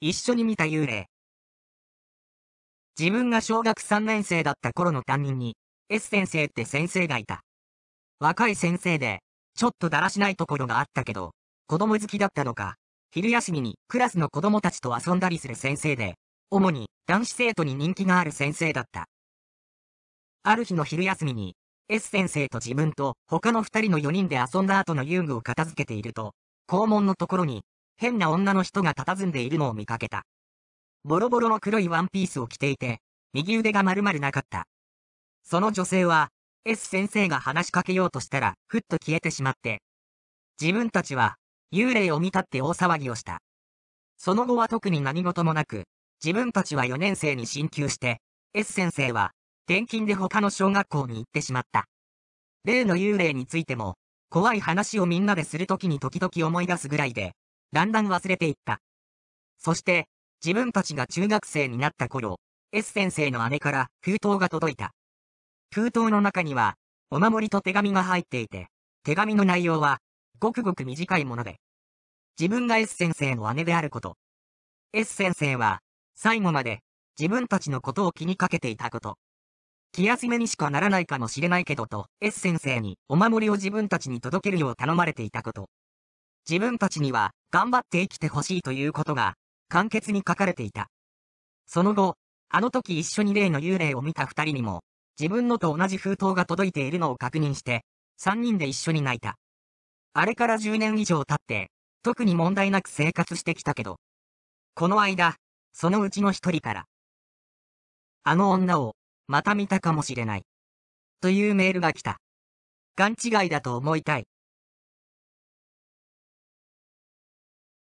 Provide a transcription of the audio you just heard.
一緒に見た幽霊。自分が小学3年生だった頃の担任に、S 先生って先生がいた。若い先生で、ちょっとだらしないところがあったけど、子供好きだったのか、昼休みにクラスの子供たちと遊んだりする先生で、主に男子生徒に人気がある先生だった。ある日の昼休みに、S 先生と自分と他の二人の4人で遊んだ後の遊具を片付けていると、校門のところに変な女の人が佇んでいるのを見かけた。ボロボロの黒いワンピースを着ていて、右腕が丸々なかった。その女性は、S 先生が話しかけようとしたら、ふっと消えてしまって。自分たちは、幽霊を見たって大騒ぎをした。その後は特に何事もなく、自分たちは4年生に進級して、S 先生は、転勤で他の小学校に行ってしまった。例の幽霊についても、怖い話をみんなでするときに時々思い出すぐらいで、だんだん忘れていった。そして、自分たちが中学生になった頃、S 先生の姉から封筒が届いた。封筒の中には、お守りと手紙が入っていて、手紙の内容は、ごくごく短いもので、自分が S 先生の姉であること。S 先生は、最後まで、自分たちのことを気にかけていたこと。気休めにしかならないかもしれないけどと、S 先生にお守りを自分たちに届けるよう頼まれていたこと。自分たちには頑張って生きてほしいということが、簡潔に書かれていた。その後、あの時一緒に例の幽霊を見た二人にも、自分のと同じ封筒が届いているのを確認して、三人で一緒に泣いた。あれから10年以上経って、特に問題なく生活してきたけど、この間、そのうちの一人から、あの女を、また見たかもしれない。というメールが来た。勘違いだと思いたい。